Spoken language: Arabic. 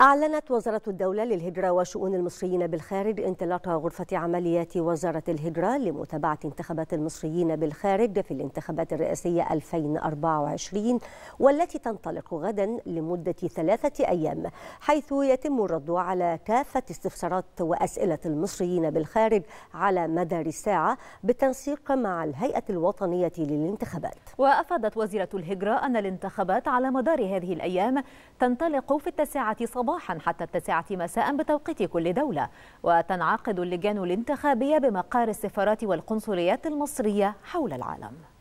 أعلنت وزارة الدولة للهجرة وشؤون المصريين بالخارج انطلاق غرفة عمليات وزارة الهجرة لمتابعة انتخابات المصريين بالخارج في الانتخابات الرئاسية 2024 والتي تنطلق غدا لمدة ثلاثة أيام حيث يتم الرد على كافة استفسارات وأسئلة المصريين بالخارج على مدار الساعة بالتنسيق مع الهيئة الوطنية للانتخابات وأفادت وزيرة الهجرة أن الانتخابات على مدار هذه الأيام تنطلق في التاسعة صباحا صباحا حتى التاسعة مساء بتوقيت كل دولة وتنعقد اللجان الانتخابية بمقار السفارات والقنصليات المصرية حول العالم